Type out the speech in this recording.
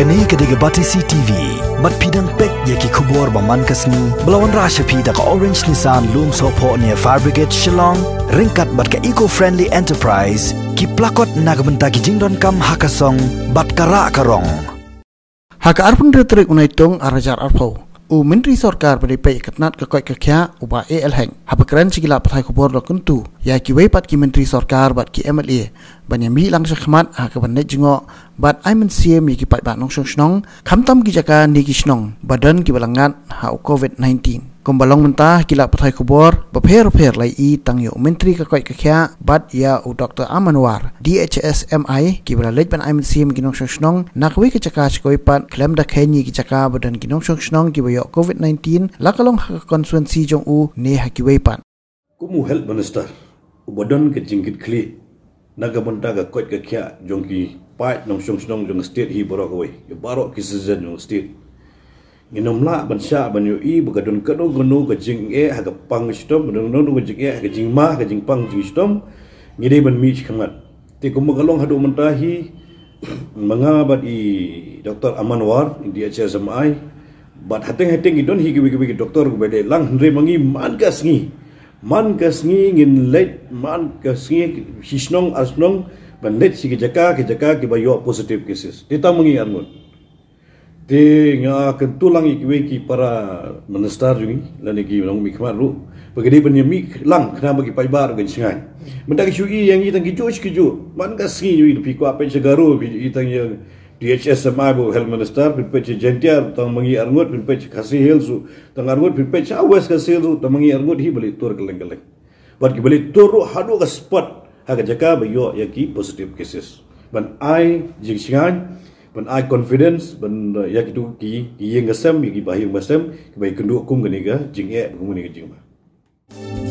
kani kadege bati CTV mat pidang pek yaki kubor ba man kasni blawan rasha pi da orange nissan loom so po near fire shillong ringkat bat ka eco friendly enterprise ki plakot nagamanta ki jingdon kam hakasong bat kara karong haka arpun retrek tong arajar arpau u menteri sorkar pada pe ketnat ke koi ke kya u ba e el heng hab kran sigila pathai ko bor lokun tu ya ki we pat ki menteri sorkar bat ki mla ban yami lang se khmat ha ke ban ne jingo bat i men see mi ki pat ba nong shong shong kham tam ki jaka ni ki shnong badan ki balangat ha covid 19กมบลองมันตากิลาปทัยขบวรบเพรเพรไลอีตังโยมินตรีกะก่อยกะแคบัดยาอุดอกเตอร์อามันวาร์ DHSMI กิบราเลจเป็นไอมินซีมกินองชงชนงนักวิกิจกาชกอยปันแคลมดะเคนีกิจกาบดันกินองชงชนงกิบยอโควิด -19 ลักลงหักคอนซวนซีจงอูเนฮักิเวปันกุมูเฮลท์มินิสเตอร์อุบดันกิจิงกิคลีนักบันตากะก่อยกะแคจงกีปายนองชงชนงจงสเตทฮีบรอกเวยบารอกิซิเซนจงสเตท nginom la ban i ba gadon kado gnu e ha pang shtom ban no no e ha ga jing ma ga jing pang jing shtom ngire ban mi chi khamat te ko ma hadu mentahi tahi manga bat i doktor amanwar india chsmi bat hateng hateng i don hi gi gi doktor ko lang hnre mangi man ka sngi man ka sngi ngin let man ka sngi shishnong asnong ban let sigi jaka ki jaka ki ba yo positive cases eta mangi anmun Ting, nga kan tulang i para minister jungi la ne ki nong mi Bagi dia pagadi ban lang khna bagi ki pai bar gan singai mentak yang itu tangki ki joch ki jo man ka sri ju i pi kwa pe chagaru bi i tang ye DHS mai bo health minister pe che gentia tang mangi arngot pe pe khasi health su tang arngot pe pe cha wes ka sel ru tang mangi arngot hi bali tor ka lengal bar ki bali hadu ka spot ha ka jaka ba yo ya ki positive cases ban ai jing singai ban ai confidence ban uh, ya kitu ki ki yeng asem ki bahi masem ki bai kenduk kum kaniga jing e kum kaniga jing ba thank you